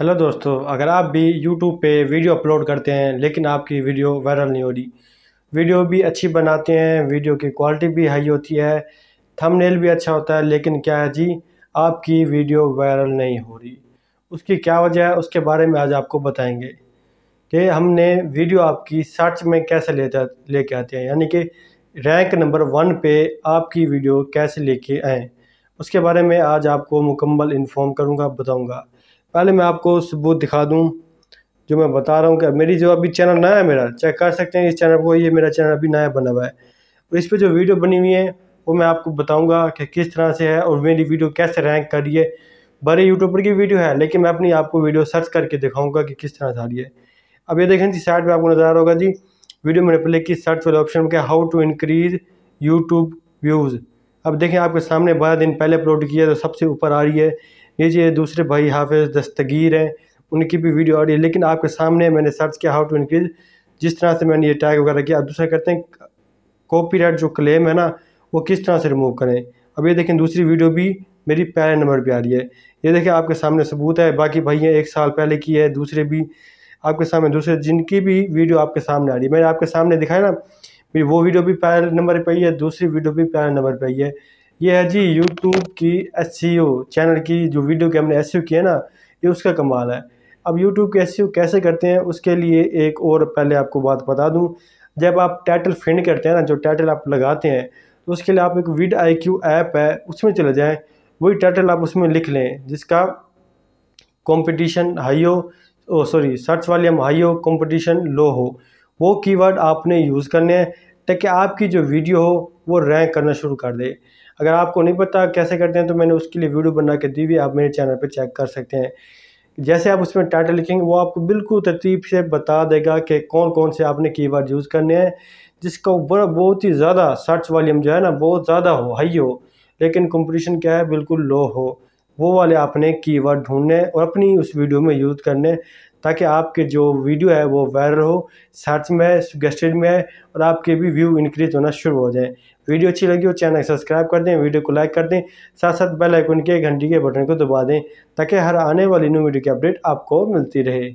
hello दोस्तों अगर आप भी यूट्यूब पे वीडियो अपलोड करते हैं लेकिन आपकी वीडियो वायरल नहीं हो रही वीडियो भी अच्छी बनाते हैं वीडियो की क्वालिटी भी हाई होती है थंबनेल भी अच्छा होता है लेकिन क्या है जी आपकी वीडियो वायरल नहीं हो रही उसकी क्या वजह है उसके बारे में आज आपको बताएंगे कि हमने वीडियो आपकी सर्च में कैसे ले लेके आते हैं यानी कि रैंक नंबर वन पर आपकी वीडियो कैसे लेके आएँ उसके बारे में आज आपको मुकम्मल इन्फॉर्म करूँगा बताऊँगा पहले मैं आपको सबूत दिखा दूँ जो मैं बता रहा हूँ कि मेरी जो अभी चैनल नया है मेरा चेक कर सकते हैं इस चैनल को ये मेरा चैनल अभी नया बना हुआ है और तो इस पर जो वीडियो बनी हुई है वो मैं आपको बताऊँगा कि किस तरह से है और मेरी वीडियो कैसे रैंक कर रही है बड़े यूट्यूबर की वीडियो है लेकिन मैं अपनी आपको वीडियो सर्च करके दिखाऊँगा कि किस तरह से आ रही है अब ये देखें जी साइड में आपको नज़र आ रहा होगा जी वीडियो मैंने प्ले की सर्च वाले ऑप्शन में how to increase YouTube views अब देखें आपके सामने बारह दिन पहले अपलोड किया तो सबसे ऊपर आ रही है ये जो दूसरे भाई हाफिज़ दस्तगीर हैं उनकी भी वीडियो आ रही है लेकिन आपके सामने मैंने सर्च किया हाउ टू इनक्रीज जिस तरह से मैंने ये टैग वगैरह किया दूसरा कहते हैं कॉपीराइट जो क्लेम है ना वो किस तरह से रिमूव करें अब ये देखें दूसरी वीडियो भी मेरी पहले नंबर पर आ रही है ये देखें आपके सामने सबूत है बाकी भैया एक साल पहले की है दूसरे भी आपके सामने दूसरे जिनकी भी वीडियो आपके सामने आ रही है मैंने आपके सामने दिखाया ना मेरी वो वीडियो भी पहले नंबर पर आई है दूसरी वीडियो भी पहले नंबर पर आई है ये है जी यूट्यूब की एस चैनल e की जो वीडियो के हमने एस e किया ना ये उसका कमाल है अब यूट्यूब के एस e कैसे करते हैं उसके लिए एक और पहले आपको बात बता दूँ जब आप टाइटल फेंड करते हैं ना जो टाइटल आप लगाते हैं तो उसके लिए आप एक विड आई क्यू ऐप है उसमें चले जाएँ वही टाइटल आप उसमें लिख लें जिसका कंपटीशन हाई हो ओ सॉरी सर्च वाले हम हाई हो कंपटीशन लो हो वो कीवर्ड आपने यूज़ करने हैं ताकि आपकी जो वीडियो हो वो रैंक करना शुरू कर दे अगर आपको नहीं पता कैसे करते हैं तो मैंने उसके लिए वीडियो बना के दी हुई आप मेरे चैनल पर चेक कर सकते हैं जैसे आप उसमें टाइटल लिखेंगे वो आपको बिल्कुल तरतीब से बता देगा कि कौन कौन से आपने कीवर्ड यूज़ करने हैं जिसका बड़ा बहुत ही ज़्यादा सर्च वॉल्यूम जो है ना बहुत ज़्यादा हो हाई हो लेकिन कंपटीशन क्या है बिल्कुल लो हो वो वाले आपने कीवर्ड ढूंढने और अपनी उस वीडियो में यूज़ करने ताकि आपके जो वीडियो है वो वायरल हो सर्च में सुगेस्टेड में और आपके भी व्यू इंक्रीज होना शुरू हो जाए वीडियो अच्छी लगी हो चैनल सब्सक्राइब कर दें वीडियो को लाइक कर दें साथ साथ बेल आइकन के घंटी के बटन को दबा दें ताकि हर आने वाली न्यू वीडियो की अपडेट आपको मिलती रहे